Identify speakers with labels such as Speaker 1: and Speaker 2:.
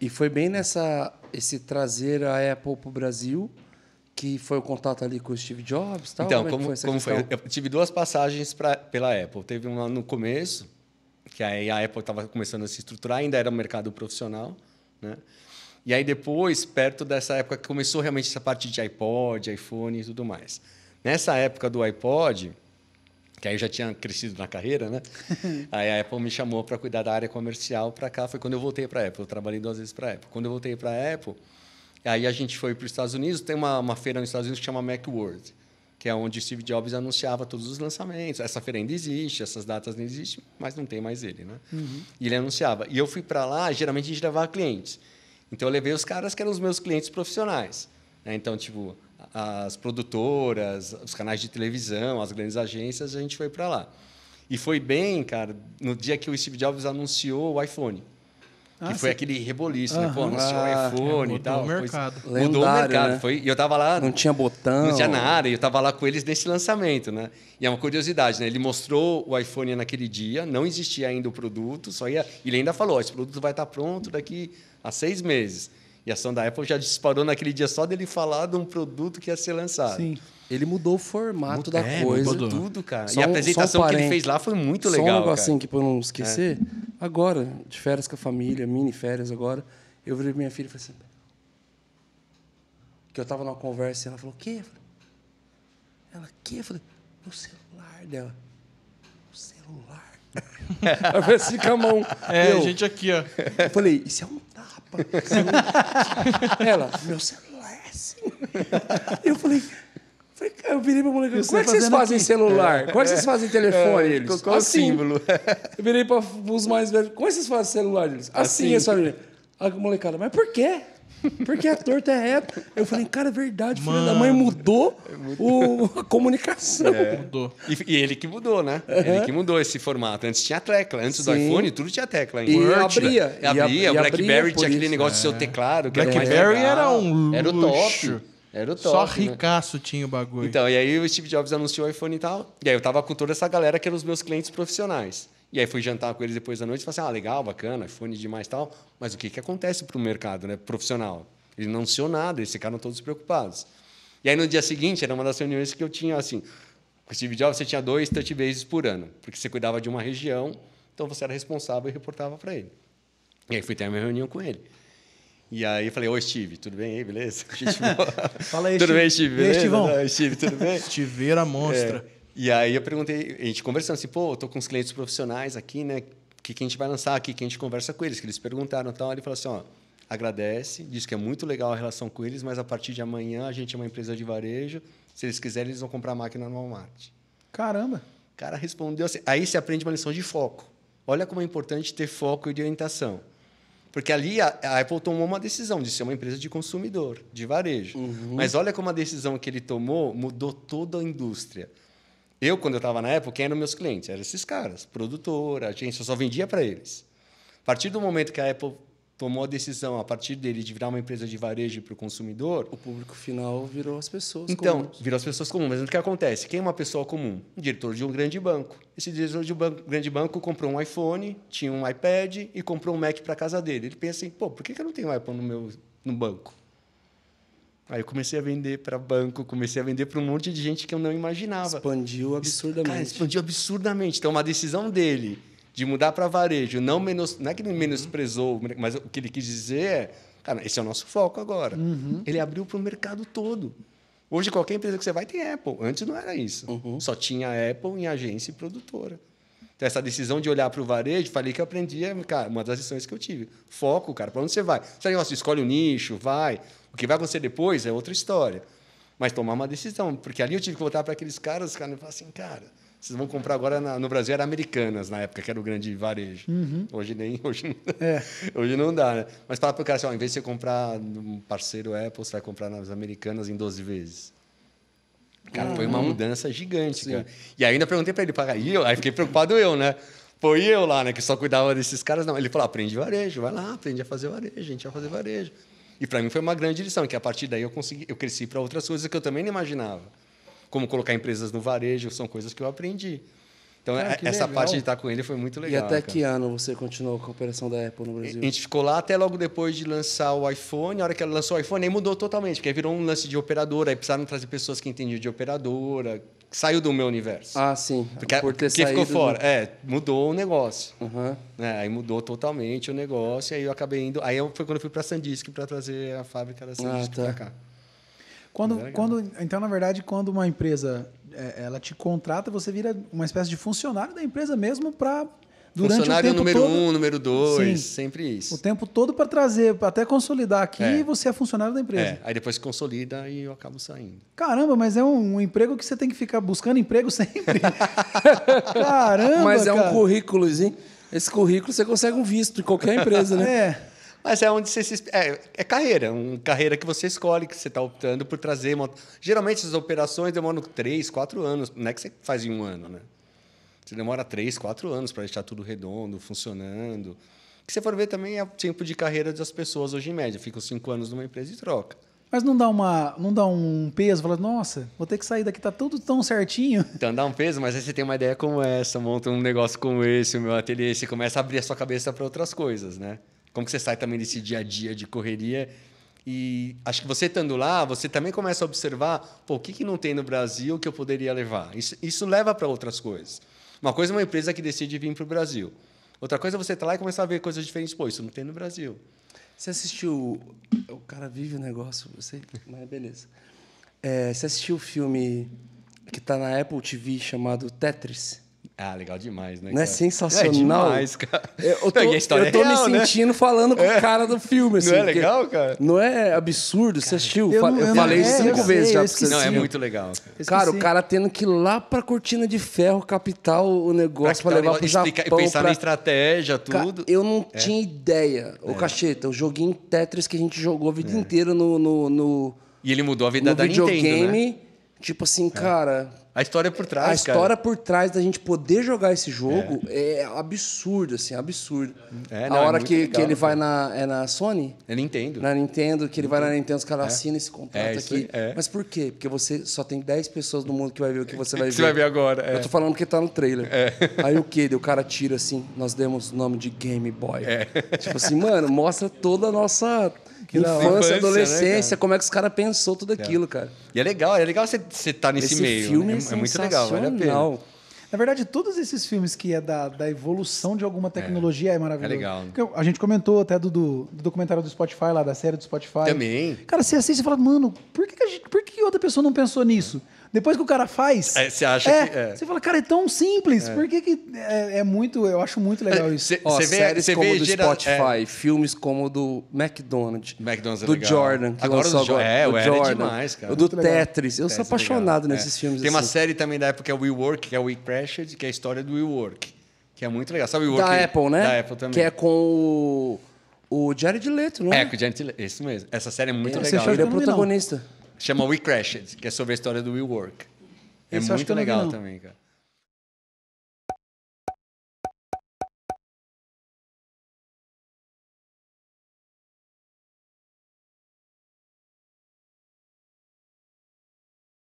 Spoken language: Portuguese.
Speaker 1: E foi bem nessa esse trazer a Apple para o Brasil que foi o contato ali com o Steve Jobs, tal. Então, como, é como, foi, como foi,
Speaker 2: Eu tive duas passagens pra, pela Apple. Teve uma no começo que aí a Apple estava começando a se estruturar, ainda era um mercado profissional, né? E aí depois, perto dessa época, começou realmente essa parte de iPod, iPhone e tudo mais. Nessa época do iPod, que aí eu já tinha crescido na carreira, né? aí a Apple me chamou para cuidar da área comercial para cá. Foi quando eu voltei para a Apple. Eu trabalhei duas vezes para a Apple. Quando eu voltei para a Apple, aí a gente foi para os Estados Unidos. Tem uma, uma, feira nos Estados Unidos que chama Macworld, que é onde Steve Jobs anunciava todos os lançamentos. Essa feira ainda existe, essas datas não existem, mas não tem mais ele, né? Uhum. E ele anunciava. E eu fui para lá, geralmente a gente levava clientes. Então eu levei os caras que eram os meus clientes profissionais. Né? Então, tipo, as produtoras, os canais de televisão, as grandes agências, a gente foi para lá. E foi bem, cara, no dia que o Steve Jobs anunciou o iPhone. Que ah, foi sim. aquele reboliço, uhum. né? Pô, anunciou ah, o iPhone é, e tal. Mudou o mercado. Foi, Lendário, mudou o mercado. Né? Foi, e eu tava lá. Não tinha
Speaker 1: botão. Não tinha nada.
Speaker 2: E eu tava lá com eles nesse lançamento, né? E é uma curiosidade, né? Ele mostrou o iPhone naquele dia, não existia ainda o produto, só ia. Ele ainda falou: esse produto vai estar tá pronto daqui a seis meses. E a ação da Apple já disparou naquele dia só dele falar de um produto que ia ser lançado. Sim. Ele mudou o formato mudou, da é, coisa. Mudou tudo, cara. Só e a apresentação um, um que ele fez
Speaker 1: lá foi muito legal. Só um negocinho que para não esquecer. É. Agora, de férias com a família, mini férias agora, eu virei minha filha e falei assim. Que eu tava numa conversa e ela falou: o quê? Ela, o quê? Eu falei: o celular dela. O celular Aí foi assim com a mão. É, a gente
Speaker 2: aqui, ó. Eu falei, é isso é
Speaker 1: um tapa. Ela, meu celular é assim. Eu falei, eu virei pra moleque, como é, é que vocês fazem aqui? celular? Como é que vocês fazem telefone? É. Eles, Qual assim. símbolo? Eu virei para os mais velhos, como é que vocês fazem celular? Eles, assim, assim. essa menina. Aí molecada, mas por quê? Porque a torta tá é reta. Eu falei, cara, é verdade, filho Mano. da mãe mudou o, a comunicação. É.
Speaker 2: Mudou. E, e, ele que mudou, né? Uhum. Ele que mudou esse formato. Antes tinha tecla. Antes Sim. do iPhone, tudo tinha tecla. E Word, abria. Né? E abria. o BlackBerry tinha aquele negócio é. seu teclado. Blackberry era um luxo. Era o top. Era o top. Só né? ricaço né? tinha o bagulho. Então, e aí o Steve Jobs anunciou o iPhone e tal. E aí eu tava com toda essa galera que eram os meus clientes profissionais. E aí fui jantar com eles depois da noite e falei assim, ah, legal, bacana, iPhone demais tal. Mas o que, que acontece para o mercado né, profissional? Ele não anunciou nada, eles ficaram todos preocupados. E aí no dia seguinte, era uma das reuniões que eu tinha assim, com o Steve Jobs você tinha dois touch bases por ano, porque você cuidava de uma região, então você era responsável e reportava para ele. E aí fui ter uma reunião com ele. E aí falei, oi Steve, tudo bem aí, beleza? Fala aí, tudo Steve. bem, Steve? Beleza? Steve, tudo bem? Steve, era monstra. É. E aí eu perguntei, a gente conversando assim, pô, eu tô com os clientes profissionais aqui, né? O que, que a gente vai lançar aqui? Que a gente conversa com eles, que eles perguntaram e tal. Ele falou assim, ó, agradece, diz que é muito legal a relação com eles, mas a partir de amanhã a gente é uma empresa de varejo. Se eles quiserem, eles vão comprar máquina no Walmart. Caramba! O cara respondeu assim. Aí você aprende uma lição de foco. Olha como é importante ter foco e orientação. Porque ali a, Apple tomou uma decisão de ser uma empresa de consumidor, de varejo. Uhum. Mas olha como a decisão que ele tomou mudou toda a indústria. Eu, quando eu estava na Apple, quem eram meus clientes? Eram esses caras, produtora, agência, eu só vendia para eles. A partir do momento que a Apple tomou a decisão, a partir dele, de virar uma empresa de varejo para o consumidor... O público final virou as pessoas Então, comuns. virou as pessoas comuns. Mas o que acontece? Quem é uma pessoa comum? Um diretor de um grande banco. Esse diretor de um banco, grande banco comprou um iPhone, tinha um iPad e comprou um Mac para casa dele. Ele pensa assim, pô, por que eu não tenho um iPhone no, meu, no banco? Aí eu comecei a vender para banco, comecei a vender para um monte de gente que eu não imaginava. Expandiu absurdamente. Cara, expandiu absurdamente. Então, uma decisão dele de mudar para varejo, não, menos, não é que ele uhum. menosprezou, mas o que ele quis dizer é, cara, esse é o nosso foco agora. Uhum. Ele abriu para o mercado todo. Hoje, qualquer empresa que você vai tem Apple. Antes não era isso. Uhum. Só tinha Apple em agência e produtora. Então, essa decisão de olhar para o varejo, falei que eu aprendi, cara, uma das lições que eu tive. Foco, cara, para onde você vai? Você negócio, escolhe o um nicho, vai. O que vai acontecer depois é outra história. Mas tomar uma decisão, porque ali eu tive que voltar para aqueles caras, cara, e falar assim, cara, vocês vão comprar agora na, no Brasil era Americanas na época que era o grande varejo uhum. hoje nem hoje não, é. hoje não dá né? mas fala para o cara assim, ó, em vez de você comprar um parceiro Apple você vai comprar nas Americanas em 12 vezes Cara, uhum. foi uma uhum. mudança gigante, Sim. cara. E ainda perguntei para ele, para aí, eu, aí fiquei preocupado eu, né? Foi eu lá, né, que só cuidava desses caras, não. Ele falou: aprende varejo, vai lá, aprende a fazer varejo, a gente vai fazer varejo. E para mim foi uma grande lição, que a partir daí eu consegui, eu cresci para outras coisas que eu também não imaginava. Como colocar empresas no varejo, são coisas que eu aprendi. Então, cara, é, essa legal. parte de estar com ele foi muito legal. E até cara. que
Speaker 1: ano você continuou com a operação da Apple no Brasil? A
Speaker 2: gente ficou lá até logo depois de lançar o iPhone. A hora que ela lançou o iPhone, aí mudou totalmente, porque aí virou um lance de operadora. Aí precisaram trazer pessoas que entendiam de operadora. Saiu do meu universo. Ah, sim. Porque, Por ter porque ficou fora. Do... É, mudou o negócio. Uhum. É, aí mudou totalmente o negócio. E aí eu acabei indo. Aí foi quando eu fui para a Sandisk para trazer a fábrica da ah, Sandisk ah, tá. para cá.
Speaker 3: Quando, é quando, então, na verdade, quando uma empresa é, ela te contrata, você vira uma espécie de funcionário da empresa mesmo para durante funcionário o tempo número todo, um, número dois, sim,
Speaker 2: sempre isso. O
Speaker 3: tempo todo para trazer, até consolidar aqui, é. você é funcionário da empresa. É.
Speaker 2: Aí depois consolida e eu acabo saindo.
Speaker 3: Caramba, mas é um, um emprego que você tem que ficar buscando emprego sempre. Caramba! Mas é cara. um
Speaker 1: currículozinho. Esse currículo você consegue um visto de qualquer empresa, né?
Speaker 2: É. Mas é onde você se. É, é carreira, uma carreira que você escolhe, que você está optando por trazer. Uma... Geralmente essas operações demoram três, quatro anos. Não é que você faz em um ano, né? Você demora três, quatro anos para deixar tudo redondo, funcionando. O Que você for ver também é o tempo de carreira das pessoas hoje em média. Ficam cinco anos numa empresa e troca.
Speaker 3: Mas não dá, uma, não dá um peso, fala, nossa, vou ter que sair daqui, tá tudo tão certinho.
Speaker 2: Então dá um peso, mas aí você tem uma ideia como essa, monta um negócio como esse, o meu ateliê, você começa a abrir a sua cabeça para outras coisas, né? como que você sai também desse dia a dia de correria. E acho que você estando lá, você também começa a observar pô, o que, que não tem no Brasil que eu poderia levar. Isso, isso leva para outras coisas. Uma coisa é uma empresa que decide vir para o Brasil. Outra coisa é você estar tá lá e começar a ver coisas diferentes. Pô, isso não tem no Brasil. Você assistiu. O cara vive o negócio, você. Mas beleza. É,
Speaker 1: você assistiu o filme que está na Apple TV chamado Tetris?
Speaker 2: Ah, legal demais, né? Não né, cara? é sensacional? É demais, cara. Eu, tô, é eu tô real, me né? sentindo né? falando com é. o cara
Speaker 1: do filme, assim. Não é assim, legal, cara? Não é absurdo? Cara, você assistiu? Eu, não, eu falei é, cinco vezes já pra você. Não, é muito
Speaker 2: legal. Cara. cara, o
Speaker 1: cara tendo que ir lá pra Cortina de Ferro, capital, o negócio pra, pra tá levar pro explicar, Japão. Pensar pra... na
Speaker 2: estratégia, tudo. eu não é. tinha
Speaker 1: ideia. O é. Cacheta, o joguinho Tetris que a gente jogou a vida inteira no, no, no...
Speaker 2: E ele mudou a vida da Nintendo, né?
Speaker 1: Tipo assim, cara
Speaker 2: a história é por trás, A história é
Speaker 1: por trás da gente poder jogar esse jogo é, é absurdo, assim, absurdo.
Speaker 2: É, não, a é hora é que, legal, que ele né, cara.
Speaker 1: vai na, é na Sony? É Nintendo. Na Nintendo, que ele Nintendo. vai na Nintendo, os caras é. assinam esse contrato aqui. Mas por quê? Porque você só tem 10 pessoas no mundo que vai ver o que você vai ver. Você vai ver agora. Eu tô falando que tá no trailer. Aí o quê? o cara tira assim, nós demos o nome de Game Boy. Tipo assim, mano, mostra toda a nossa que infância, né, infância, adolescência, né, como é que os caras pensou tudo aquilo, é. cara.
Speaker 2: E é legal, é legal você estar tá nesse Esse meio. Né? Filme né? é, é muito legal, vale a pena.
Speaker 3: Na verdade, todos esses filmes que é da, da evolução de alguma é, tecnologia é, é maravilhoso. É legal. a gente comentou até do, do, do, documentário do Spotify lá, da série do Spotify. Também. Cara, você assiste e fala, mano, por que, que gente, por que outra pessoa não pensou nisso? É. Depois que o cara faz. É, você acha é, que. É. Você fala, cara, é tão simples. É. Por que. que é, é, muito. Eu acho muito legal é, isso. Cê, Ó, cê vê, séries como vê do Spotify, filmes como o do
Speaker 1: McDonald's. McDonald's do legal. Jordan, que agora lançou agora. É, o Jordan, é demais, cara. O do Tetris. Eu Tetris sou apaixonado nesses filmes. Tem assim. uma
Speaker 2: série também da época que é We Work, que é We Crashed, que é a história do We Work. Que é muito legal. Sabe o We Work? Da que, Apple, né? Da Apple também. Que é
Speaker 1: com o. O Jared Leto, não é?
Speaker 2: É, com o Jared Leto. Isso mesmo. Essa série é muito Esse legal. Ele é protagonista. Chama We Crashed, que é sobre a história do Work? É Esse muito legal também, cara.